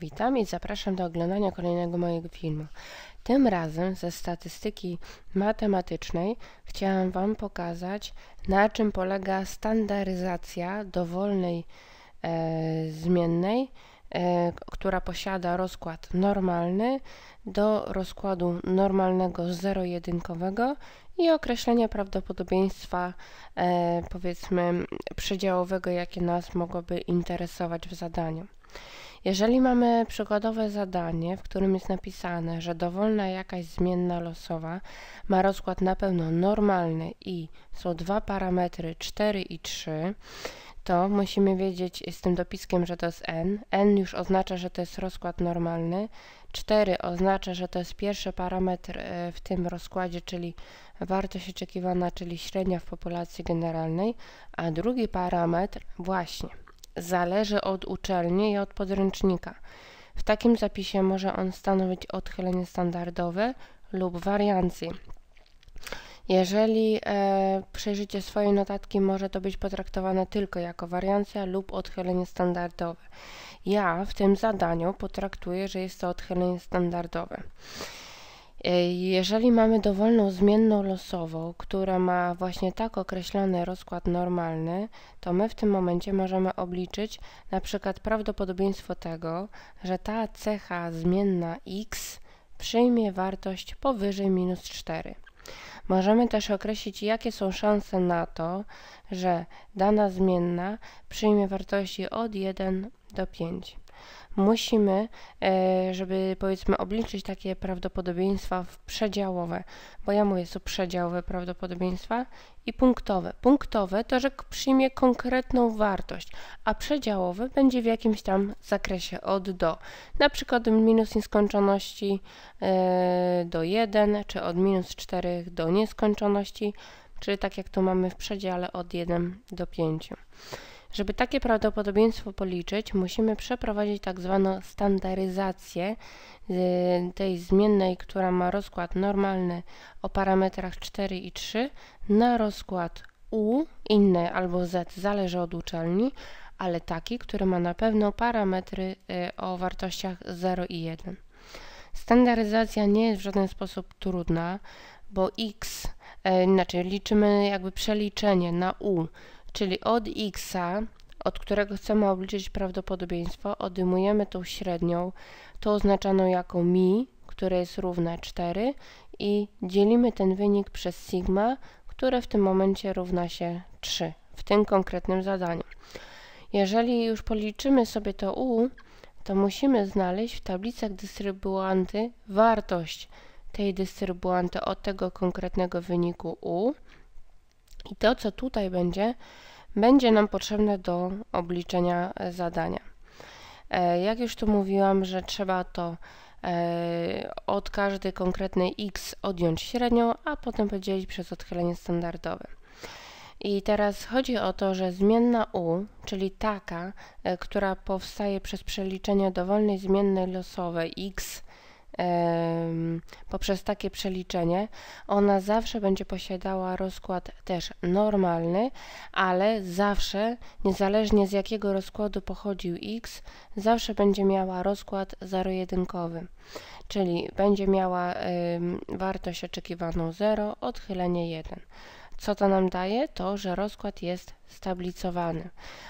Witam i zapraszam do oglądania kolejnego mojego filmu. Tym razem ze statystyki matematycznej chciałam Wam pokazać, na czym polega standaryzacja dowolnej e, zmiennej, e, która posiada rozkład normalny do rozkładu normalnego zero-jedynkowego i określenie prawdopodobieństwa e, powiedzmy przedziałowego, jakie nas mogłoby interesować w zadaniu. Jeżeli mamy przykładowe zadanie, w którym jest napisane, że dowolna jakaś zmienna losowa ma rozkład na pewno normalny i są dwa parametry 4 i 3, to musimy wiedzieć z tym dopiskiem, że to jest n. n już oznacza, że to jest rozkład normalny. 4 oznacza, że to jest pierwszy parametr e, w tym rozkładzie, czyli wartość oczekiwana, czyli średnia w populacji generalnej, a drugi parametr właśnie zależy od uczelni i od podręcznika. W takim zapisie może on stanowić odchylenie standardowe lub wariancji. Jeżeli e, przejrzycie swoje notatki, może to być potraktowane tylko jako wariancja lub odchylenie standardowe. Ja w tym zadaniu potraktuję, że jest to odchylenie standardowe. E, jeżeli mamy dowolną zmienną losową, która ma właśnie tak określony rozkład normalny, to my w tym momencie możemy obliczyć na przykład prawdopodobieństwo tego, że ta cecha zmienna x przyjmie wartość powyżej minus 4. Możemy też określić, jakie są szanse na to, że dana zmienna przyjmie wartości od 1 do 5 musimy, e, żeby powiedzmy obliczyć takie prawdopodobieństwa w przedziałowe, bo ja mówię, są przedziałowe prawdopodobieństwa i punktowe. Punktowe to, że przyjmie konkretną wartość, a przedziałowe będzie w jakimś tam zakresie od do. Na przykład minus nieskończoności e, do 1, czy od minus 4 do nieskończoności, czyli tak jak tu mamy w przedziale od 1 do 5. Żeby takie prawdopodobieństwo policzyć, musimy przeprowadzić tak zwaną standaryzację y, tej zmiennej, która ma rozkład normalny o parametrach 4 i 3 na rozkład U, inny albo Z, zależy od uczelni, ale taki, który ma na pewno parametry y, o wartościach 0 i 1. Standaryzacja nie jest w żaden sposób trudna, bo x, inaczej e, liczymy jakby przeliczenie na u czyli od x, od którego chcemy obliczyć prawdopodobieństwo, odejmujemy tą średnią, tą oznaczaną jako mi, które jest równe 4 i dzielimy ten wynik przez sigma, które w tym momencie równa się 3 w tym konkretnym zadaniu. Jeżeli już policzymy sobie to u, to musimy znaleźć w tablicach dystrybuanty wartość tej dystrybuanty od tego konkretnego wyniku u i to, co tutaj będzie, będzie nam potrzebne do obliczenia zadania. E, jak już tu mówiłam, że trzeba to e, od każdej konkretnej x odjąć średnią, a potem podzielić przez odchylenie standardowe. I teraz chodzi o to, że zmienna u, czyli taka, e, która powstaje przez przeliczenie dowolnej zmiennej losowej x poprzez takie przeliczenie ona zawsze będzie posiadała rozkład też normalny, ale zawsze, niezależnie z jakiego rozkładu pochodził x, zawsze będzie miała rozkład zero-jedynkowy, czyli będzie miała wartość oczekiwaną 0, odchylenie 1. Co to nam daje? To, że rozkład jest stablicowany.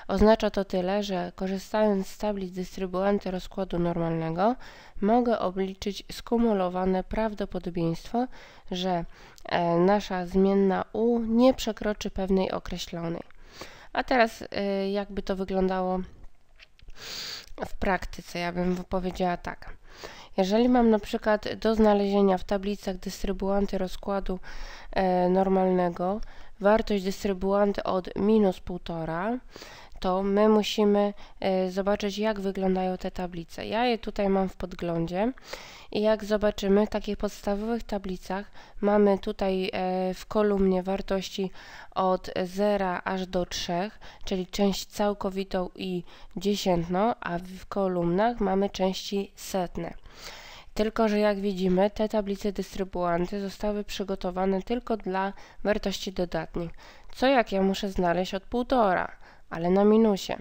Oznacza to tyle, że korzystając z tablic dystrybuanty rozkładu normalnego mogę obliczyć skumulowane prawdopodobieństwo, że e, nasza zmienna u nie przekroczy pewnej określonej. A teraz e, jakby to wyglądało w praktyce, ja bym powiedziała tak. Jeżeli mam na przykład do znalezienia w tablicach dystrybuanty rozkładu E, normalnego wartość dystrybuanty od minus 1,5 to my musimy e, zobaczyć jak wyglądają te tablice. Ja je tutaj mam w podglądzie i jak zobaczymy w takich podstawowych tablicach mamy tutaj e, w kolumnie wartości od 0 aż do 3, czyli część całkowitą i dziesiętną, a w kolumnach mamy części setne. Tylko, że jak widzimy, te tablice dystrybuanty zostały przygotowane tylko dla wartości dodatnich, co jak ja muszę znaleźć od półtora, ale na minusie.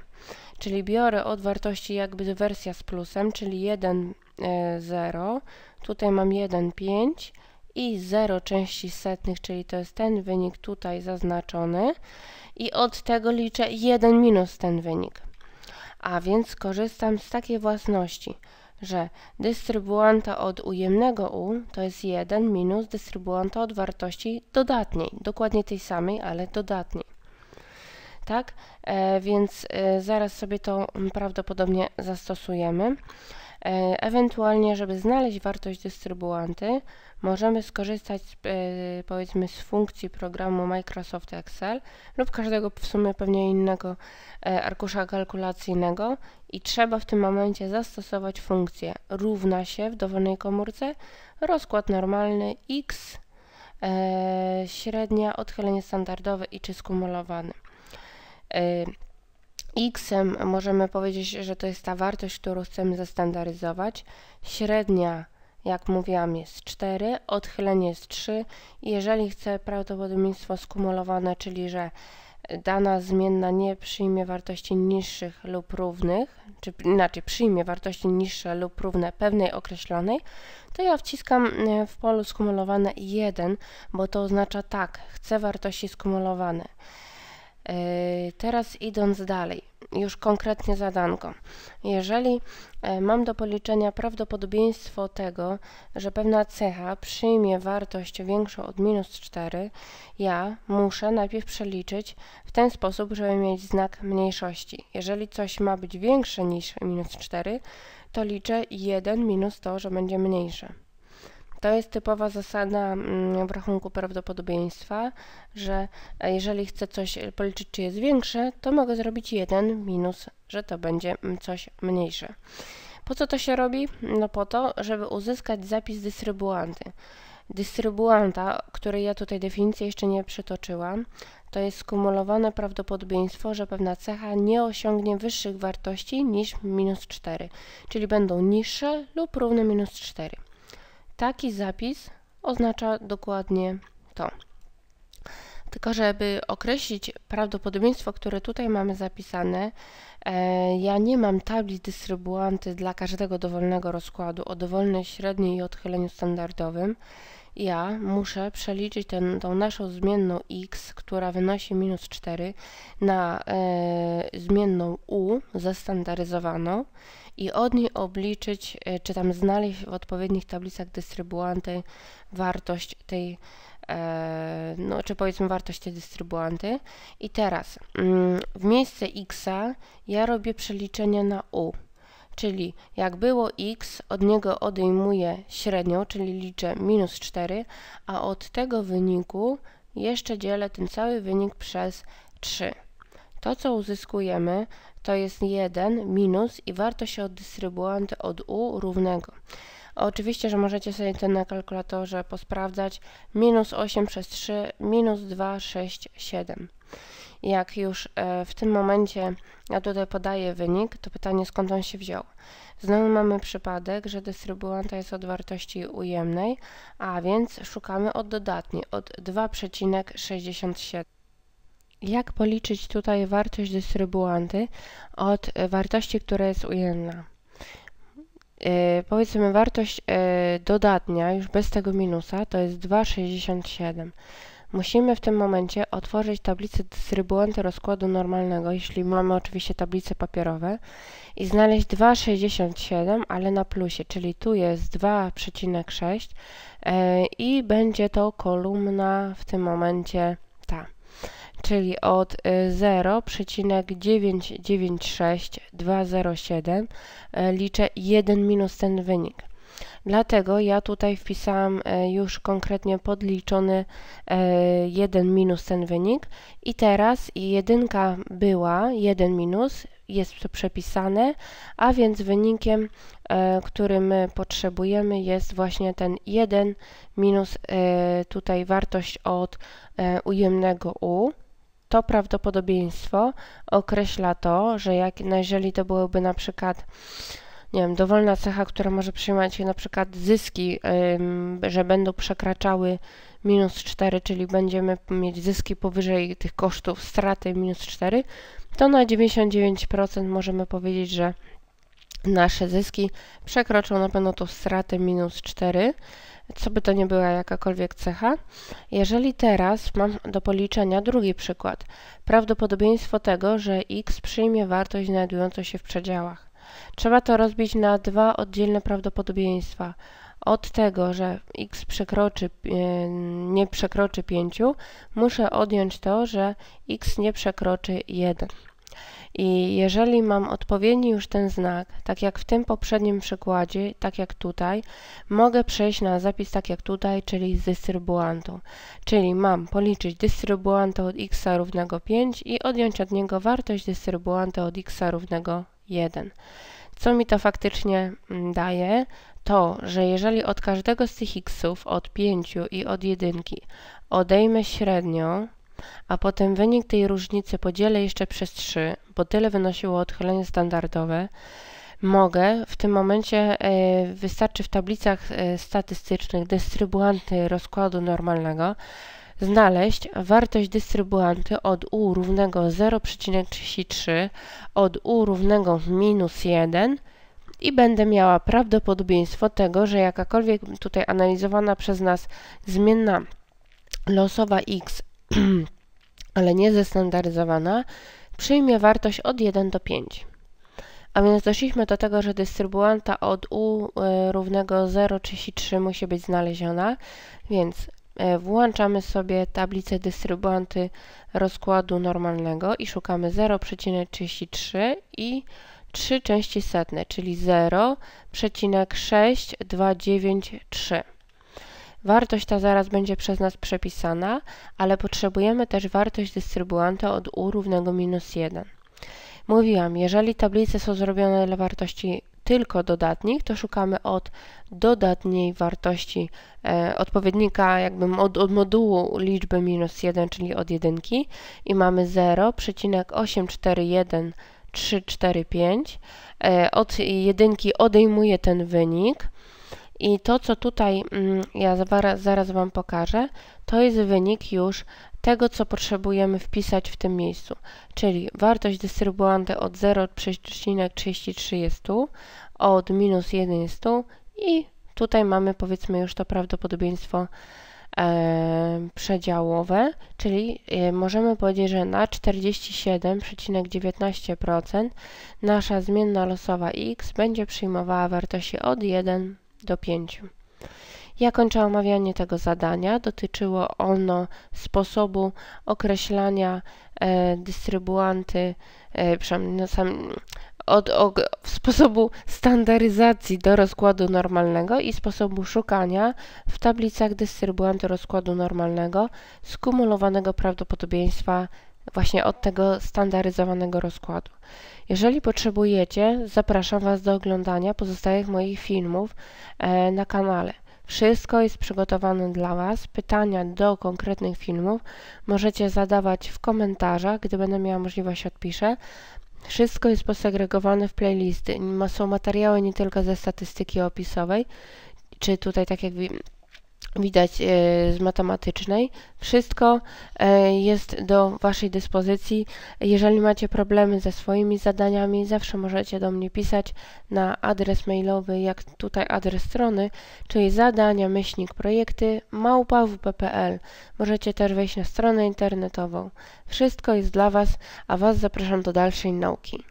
Czyli biorę od wartości jakby wersja z plusem, czyli 1, 0, e, tutaj mam 1, 5 i 0 części setnych, czyli to jest ten wynik tutaj zaznaczony i od tego liczę 1 minus ten wynik a więc korzystam z takiej własności, że dystrybuanta od ujemnego u to jest 1 minus dystrybuanta od wartości dodatniej, dokładnie tej samej, ale dodatniej. Tak, e, więc e, zaraz sobie to mm, prawdopodobnie zastosujemy. E, ewentualnie, żeby znaleźć wartość dystrybuanty, możemy skorzystać z, e, powiedzmy z funkcji programu Microsoft Excel lub każdego w sumie pewnie innego e, arkusza kalkulacyjnego i trzeba w tym momencie zastosować funkcję równa się w dowolnej komórce rozkład normalny x średnia, odchylenie standardowe i czy skumulowany. X możemy powiedzieć, że to jest ta wartość, którą chcemy zastandaryzować. Średnia, jak mówiłam, jest 4, odchylenie jest 3. Jeżeli chcę prawdopodobieństwo skumulowane, czyli że dana zmienna nie przyjmie wartości niższych lub równych, czy inaczej przyjmie wartości niższe lub równe pewnej określonej, to ja wciskam e, w polu skumulowane 1, bo to oznacza tak, chcę wartości skumulowane. Yy, teraz idąc dalej, już konkretnie zadanko. Jeżeli e, mam do policzenia prawdopodobieństwo tego, że pewna cecha przyjmie wartość większą od minus 4, ja muszę najpierw przeliczyć w ten sposób, żeby mieć znak mniejszości. Jeżeli coś ma być większe niż minus 4, to liczę 1 minus to, że będzie mniejsze. To jest typowa zasada mm, w rachunku prawdopodobieństwa, że e, jeżeli chcę coś policzyć, czy jest większe, to mogę zrobić 1 minus, że to będzie mm, coś mniejsze. Po co to się robi? No po to, żeby uzyskać zapis dystrybuanty. Dystrybuanta, której ja tutaj definicję jeszcze nie przytoczyłam, to jest skumulowane prawdopodobieństwo, że pewna cecha nie osiągnie wyższych wartości niż minus 4, czyli będą niższe lub równe minus 4. Taki zapis oznacza dokładnie to. Tylko żeby określić prawdopodobieństwo, które tutaj mamy zapisane, e, ja nie mam tablic dystrybuanty dla każdego dowolnego rozkładu o dowolnej średniej i odchyleniu standardowym. Ja muszę przeliczyć ten, tą naszą zmienną x, która wynosi minus 4, na e, zmienną u zestandaryzowaną i od niej obliczyć, e, czy tam znaleźć w odpowiednich tablicach dystrybuanty wartość tej E, no, czy powiedzmy wartość te dystrybuanty. I teraz mm, w miejsce x ja robię przeliczenie na u, czyli jak było x, od niego odejmuję średnią, czyli liczę minus 4, a od tego wyniku jeszcze dzielę ten cały wynik przez 3. To, co uzyskujemy, to jest 1 minus i wartość od dystrybuanty od u równego. Oczywiście, że możecie sobie to na kalkulatorze posprawdzać. Minus 8 przez 3, minus 2, 6, 7. Jak już e, w tym momencie ja tutaj podaję wynik, to pytanie skąd on się wziął. Znowu mamy przypadek, że dystrybuanta jest od wartości ujemnej, a więc szukamy od dodatniej, od 2,67. Jak policzyć tutaj wartość dystrybuanty od wartości, która jest ujemna? E, powiedzmy wartość e, dodatnia, już bez tego minusa, to jest 2,67. Musimy w tym momencie otworzyć tablicę dystrybuenty rozkładu normalnego, jeśli mamy oczywiście tablice papierowe, i znaleźć 2,67, ale na plusie, czyli tu jest 2,6 e, i będzie to kolumna w tym momencie ta czyli od 0,996207 y, y, liczę 1 minus ten wynik. Dlatego ja tutaj wpisałam y, już konkretnie podliczony 1 minus ten wynik i teraz jedynka była 1 minus, jest to przepisane, a więc wynikiem, który my potrzebujemy jest właśnie ten 1 minus tutaj wartość od ujemnego u to prawdopodobieństwo określa to, że jak, no jeżeli to byłoby na przykład nie wiem, dowolna cecha, która może przyjmować się na przykład zyski, że będą przekraczały minus 4, czyli będziemy mieć zyski powyżej tych kosztów straty minus 4, to na 99% możemy powiedzieć, że nasze zyski przekroczą na pewno tą stratę minus 4, co by to nie była jakakolwiek cecha. Jeżeli teraz mam do policzenia drugi przykład, prawdopodobieństwo tego, że x przyjmie wartość znajdującą się w przedziałach. Trzeba to rozbić na dwa oddzielne prawdopodobieństwa. Od tego, że x przekroczy, e, nie przekroczy 5, muszę odjąć to, że x nie przekroczy 1. I jeżeli mam odpowiedni już ten znak, tak jak w tym poprzednim przykładzie, tak jak tutaj, mogę przejść na zapis tak jak tutaj, czyli z dystrybuantą. Czyli mam policzyć dystrybuantę od x równego 5 i odjąć od niego wartość dystrybuanta od x równego 1. Co mi to faktycznie mm, daje? To, że jeżeli od każdego z tych xów, od 5 i od 1 odejmę średnią, a potem wynik tej różnicy podzielę jeszcze przez 3, bo tyle wynosiło odchylenie standardowe, mogę w tym momencie e, wystarczy w tablicach e, statystycznych dystrybuanty rozkładu normalnego znaleźć wartość dystrybuanty od u równego 0,33 od u równego minus 1 i będę miała prawdopodobieństwo tego, że jakakolwiek tutaj analizowana przez nas zmienna losowa x ale nie zestandaryzowana, przyjmie wartość od 1 do 5. A więc doszliśmy do tego, że dystrybuanta od U e, równego 0,33 musi być znaleziona, więc e, włączamy sobie tablicę dystrybuanty rozkładu normalnego i szukamy 0,33 i 3 części setne, czyli 0,6293. Wartość ta zaraz będzie przez nas przepisana, ale potrzebujemy też wartość dystrybuanta od u równego minus 1. Mówiłam, jeżeli tablice są zrobione dla wartości tylko dodatnich, to szukamy od dodatniej wartości e, odpowiednika, jakby od, od, modułu liczby minus 1, czyli od jedynki i mamy 0,841345. E, od jedynki odejmuję ten wynik i to, co tutaj mm, ja zaraz Wam pokażę, to jest wynik już tego, co potrzebujemy wpisać w tym miejscu, czyli wartość dystrybuanty od 0,33 jest tu, od minus 1 jest tu i tutaj mamy powiedzmy już to prawdopodobieństwo e, przedziałowe, czyli e, możemy powiedzieć, że na 47,19% nasza zmienna losowa x będzie przyjmowała wartości od 1 do 5. Ja kończę omawianie tego zadania. Dotyczyło ono sposobu określania e, dystrybuanty, e, no sam, od, od, sposobu standaryzacji do rozkładu normalnego i sposobu szukania w tablicach dystrybuanty rozkładu normalnego skumulowanego prawdopodobieństwa właśnie od tego standaryzowanego rozkładu. Jeżeli potrzebujecie, zapraszam Was do oglądania pozostałych moich filmów e, na kanale. Wszystko jest przygotowane dla Was. Pytania do konkretnych filmów możecie zadawać w komentarzach, gdy będę miała możliwość odpiszę. Wszystko jest posegregowane w playlisty. Są materiały nie tylko ze statystyki opisowej, czy tutaj tak jak widać e, z matematycznej. Wszystko e, jest do Waszej dyspozycji. Jeżeli macie problemy ze swoimi zadaniami, zawsze możecie do mnie pisać na adres mailowy, jak tutaj adres strony, czyli zadania, myślnik, projekty, małpawp.pl. Możecie też wejść na stronę internetową. Wszystko jest dla Was, a Was zapraszam do dalszej nauki.